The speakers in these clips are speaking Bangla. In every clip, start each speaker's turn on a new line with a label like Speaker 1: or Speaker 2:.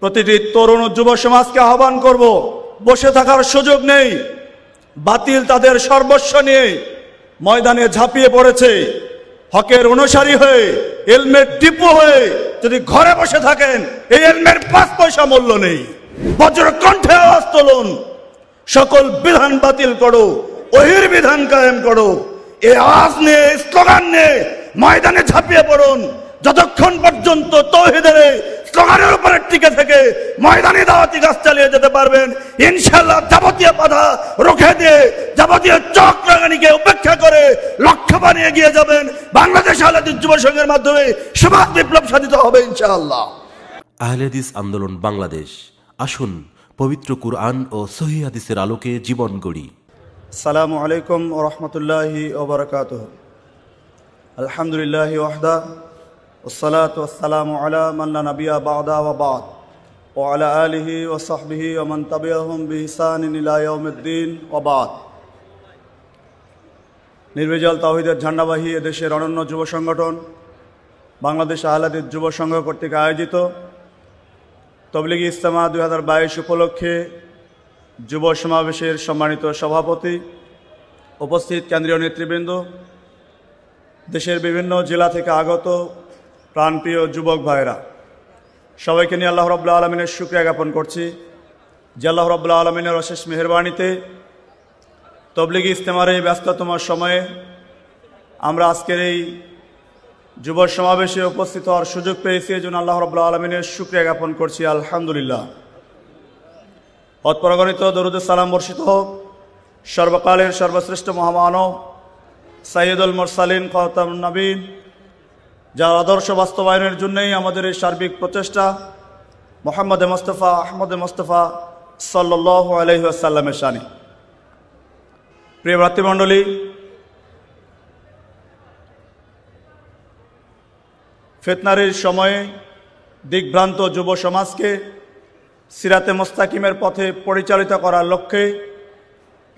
Speaker 1: প্রতিটি তরুণ যুব সমাজকে আহ্বান করব বসে থাকার সুযোগ নেই বাতিল তাদের সর্বস্ব নিয়ে ময়দানে ঝাঁপিয়ে পড়েছে হকের অনুসারী হয়ে এলমের টিপু হয়ে যদি ঘরে বসে থাকেন এই এলমের পাঁচ পয়সা মূল্য নেই বজ্র কণ্ঠে আওয়াজ তোলুন সকল বিধান বাতিল করো অহির বিধান কায়েম করো এ আওয়াজ নিয়ে স্লোগান নিয়ে ময়দানে ঝাঁপিয়ে পড়ুন যতক্ষণ পর্যন্ত তহিদের স্লোগানের উপরে টিকে থেকে ময়দানে দাওয়াতি গাছ চালিয়ে যেতে পারবেন ইনশাল্লাহ যাবতীয় বাধা রুখে দিয়ে যাবতীয় চক রাঙানিকে উপেক্ষা করে লক্ষ্য বানিয়ে গিয়ে যাবেন বাংলাদেশ আলাদি যুব সংঘের মাধ্যমে সমাজ বিপ্লব সাধিত হবে ইনশাআল্লাহ আহলেদিস আন্দোলন বাংলাদেশ আসুন পবিত্র কুরআন ও সহি হাদিসের আলোকে জীবন গড়ি সালামু আলাইকুম রহমতুল্লাহি ওবরাকাত আলহামদুলিল্লাহ ওয়াহদা নির্বিজল তাহিদের ঝান্ডাবাহী এদেশের অনন্য যুব সংগঠন বাংলাদেশ আহলাদের যুব সংঘ কর্তৃক আয়োজিত তবলিগি ইস্তেমা দুই হাজার বাইশ উপলক্ষে যুব সমাবেশের সম্মানিত সভাপতি উপস্থিত কেন্দ্রীয় নেতৃবৃন্দ দেশের বিভিন্ন জেলা থেকে আগত প্রাণপ্রিয় যুবক ভাইরা সবাইকে নিয়ে আল্লাহ রব্লা আলমিনের শুক্রিয়া জ্ঞাপন করছি যে আল্লাহ রব্লা আলমিনের অশেষ মেহরবাণীতে তবলিগি ইস্তেমার এই ব্যস্ততম সময়ে আমরা আজকের এই যুব সমাবেশে উপস্থিত হওয়ার সুযোগ পেয়েছি এই জন্য আল্লাহ রব্লা আলমিনের সুক্রিয়া জ্ঞাপন করছি আলহামদুলিল্লাহ অতপরগণিত দরুদ সালাম বর্ষিত হোক সর্বকালের সর্বশ্রেষ্ঠ মহামানব সাইয়দুল মোরসালিন খতাম নবীন যার আদর্শ বাস্তবায়নের জন্যই আমাদের এই সার্বিক প্রচেষ্টা মোহাম্মদ মোস্তফা আহমদ মোস্তফা সাল্লাহ আলহিহাসাল্লামের সানি প্রিয় ভ্রাতৃমণ্ডলী ফেতনারির সময়ে দিগ্ভ্রান্ত যুব সমাজকে সিরাতে মোস্তাকিমের পথে পরিচালিত করার লক্ষ্যে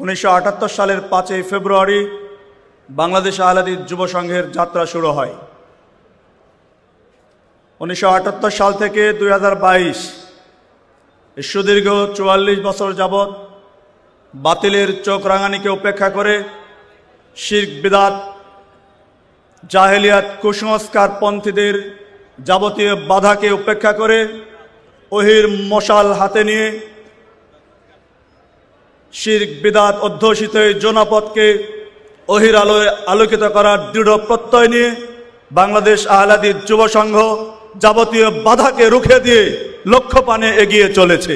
Speaker 1: উনিশশো সালের পাঁচই ফেব্রুয়ারি বাংলাদেশ আহলাদির যুব সংঘের যাত্রা শুরু হয় উনিশশো সাল থেকে দুই হাজার বাইশ সুদীর্ঘ চুয়াল্লিশ বছর যাবৎ বাতিলের চোখ রাঙানিকে উপেক্ষা করে শির্ক বিদাত জাহেলিয়াত কুসংস্কার পন্থীদের যাবতীয় বাধাকে উপেক্ষা করে অহির মশাল হাতে নিয়ে শির্ক বিদাত অধ্যুষিত জনপদকে অহির আলোয় আলোকিত করার দৃঢ় প্রত্যয় নিয়ে বাংলাদেশ আহলাদি যুব সংঘ যাবতীয় বাধাকে রুখে দিয়ে লক্ষ্য পানে এগিয়ে চলেছে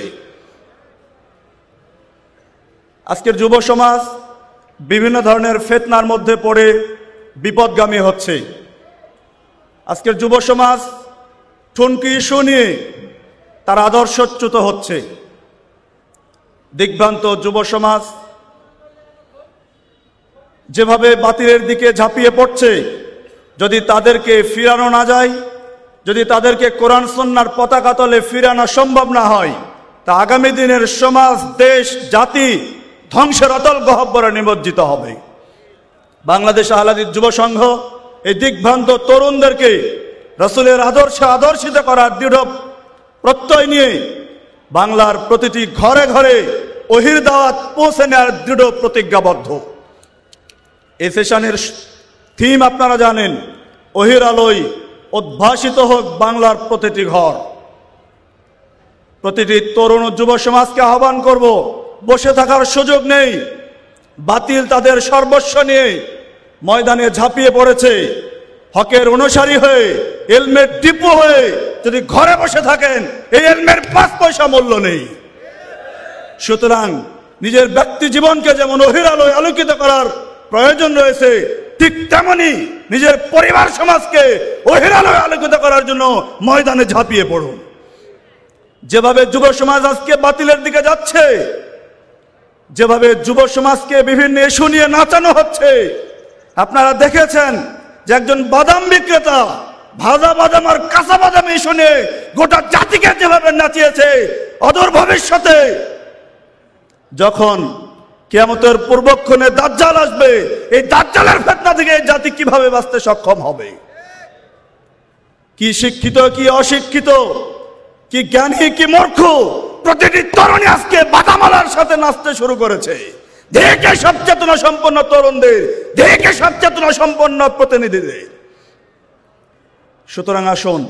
Speaker 1: আজকের যুব সমাজ বিভিন্ন ধরনের ফেতনার মধ্যে পড়ে বিপদগামী হচ্ছে আজকের যুব সমাজ ঠুনকি ইস্যু নিয়ে তার আদর্শচ্যুত হচ্ছে দিগ্ভ্রান্ত যুব সমাজ যেভাবে বাতিলের দিকে ঝাঁপিয়ে পড়ছে যদি তাদেরকে ফিরানো না যায় যদি তাদেরকে কোরআন সন্ন্যার পতাকা তলে ফিরানো সম্ভব না হয় তা আগামী দিনের সমাজ দেশ জাতি ধ্বংসের অতল গহব্বরে নিমজ্জিত হবে বাংলাদেশ আহলাদির যুব সংঘ এই দিগ্ভ্রান্ত তরুণদেরকে রসুলের আদর্শে আদর্শিত করার দৃঢ় প্রত্যয় নিয়ে বাংলার প্রতিটি ঘরে ঘরে অহির দাওয়াত পৌঁছে নেওয়ার দৃঢ় প্রতিজ্ঞাবদ্ধ এ সেশনের থিম আপনারা জানেন অহির আলোয় উদ্ভাসিত হোক বাংলার প্রতিটি ঘর প্রতিটি তরুণ যুব সমাজকে আহ্বান করব বসে থাকার সুযোগ নেই বাতিল তাদের সর্বস্ব নিয়ে ময়দানে ঝাঁপিয়ে পড়েছে হকের অনুসারী হয়ে এলমের ডিপো হয়ে যদি ঘরে বসে থাকেন এই এলমের পাঁচ পয়সা মূল্য নেই সুতরাং নিজের ব্যক্তি জীবনকে যেমন অহিরালয় আলোকিত করার প্রয়োজন রয়েছে ঠিক তেমনি নিজের পরিবার সমাজকে অহিরালয় আলোকিত করার জন্য ময়দানে ঝাঁপিয়ে পড়ুন যেভাবে যুব সমাজ আজকে বাতিলের দিকে যাচ্ছে যেভাবে যুব সমাজকে বিভিন্ন ইস্যু নিয়ে নাচানো হচ্ছে আপনারা দেখেছেন যে একজন বাদাম বিক্রেতা ভাজা বাদাম আর কাঁচা বাদাম ইস্যু নিয়ে গোটা জাতিকে যেভাবে নাচিয়েছে অদূর ভবিষ্যতে যখন কেয়ামতের পূর্বক্ষণে দাজ্জাল আসবে এই দাজ্জালের ফেতনা থেকে এই জাতি কিভাবে বাঁচতে সক্ষম হবে কি শিক্ষিত কি অশিক্ষিত কি জ্ঞানী কি মূর্খ প্রতিটি তরুণী আজকে বাদামালার সাথে নাচতে শুরু করেছে দেহকে সচেতনা সম্পন্ন তরুণদের দেহকে সচেতনা সম্পন্ন প্রতিনিধিদের সুতরাং আসুন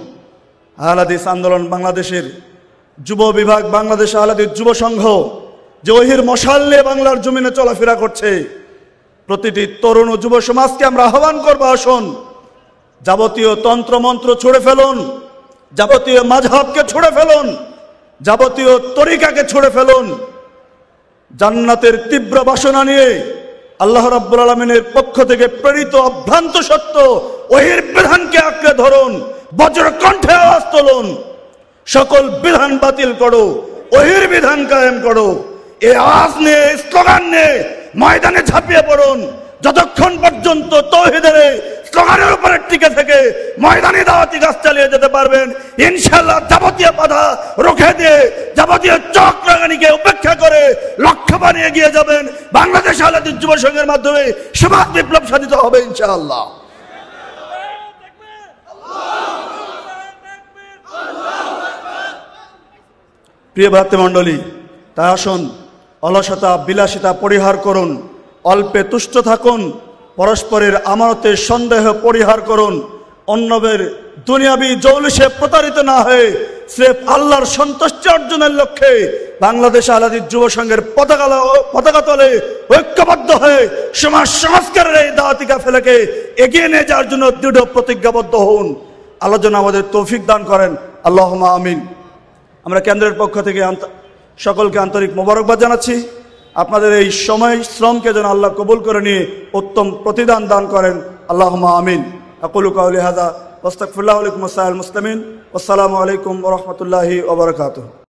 Speaker 1: আহলাদিস আন্দোলন বাংলাদেশের যুব বিভাগ বাংলাদেশ আহলাদিস যুব সংঘ যে ওহির মশাল্লে বাংলার জমিনে চলাফেরা করছে প্রতিটি তরুণ ও যুব সমাজকে আমরা আহ্বান করব আসুন যাবতীয় তন্ত্রমন্ত্র ছুড়ে ফেলুন যাবতীয় মাঝহাবকে ছুড়ে ফেলুন যাবতীয় তরিকাকে ছুড়ে ফেলুন জান্নাতের তীব্র বাসনা নিয়ে আল্লাহ রাব্বুল আলমিনের পক্ষ থেকে প্রেরিত অভ্রান্ত সত্য ওহির বিধানকে আঁকড়ে ধরুন বজ্র কণ্ঠে আওয়াজ তুলুন সকল বিধান বাতিল করো ওহির বিধান কায়েম করো এ আজ নে স্লোগান নে ময়দানে ঝাঁপিয়ে পড়ুন যতক্ষণ পর্যন্ত তৌহিদের স্লোগানের উপরে টিকে থেকে ময়দানে দাওয়াতি গাছ চালিয়ে যেতে পারবেন ইনশাল্লাহ যাবতীয় বাধা রুখে দিয়ে যাবতীয় চক লাগানিকে উপেক্ষা করে লক্ষ্য বানিয়ে গিয়ে যাবেন বাংলাদেশ আলাদি যুব সংঘের মাধ্যমে সমাজ বিপ্লব সাধিত হবে ইনশাআল্লাহ প্রিয় ভ্রাতৃমণ্ডলী তাই আসুন অলসতা বিলাসিতা পরিহার করুন অল্পে তুষ্ট থাকুন পরস্পরের আমানতের সন্দেহ পরিহার করুন অন্যবের দুনিয়াবি জৌলিসে প্রতারিত না হয়ে স্রেফ আল্লাহর সন্তুষ্টি অর্জনের লক্ষ্যে বাংলাদেশ আলাদী যুব সংঘের পতাকা পতাকা তলে ঐক্যবদ্ধ হয়ে সমাজ সংস্কারের এই দাওয়াতিকা ফেলেকে এগিয়ে নিয়ে যাওয়ার জন্য দৃঢ় প্রতিজ্ঞাবদ্ধ হন আলোচনা আমাদের তৌফিক দান করেন আল্লাহ আমিন আমরা কেন্দ্রের পক্ষ থেকে সকলকে আন্তরিক মোবারকবাদ জানাচ্ছি আপনাদের এই সময় শ্রমকে যেন আল্লাহ কবুল করে নিয়ে উত্তম প্রতিদান দান করেন আল্লাহ আমিন আকুল কাউলি হাজা ওস্তাকফুল্লাহ আলাইকুম আসসালাম মুসলিমিন আসসালামু আলাইকুম রহমতুল্লাহি ওবরাকাতু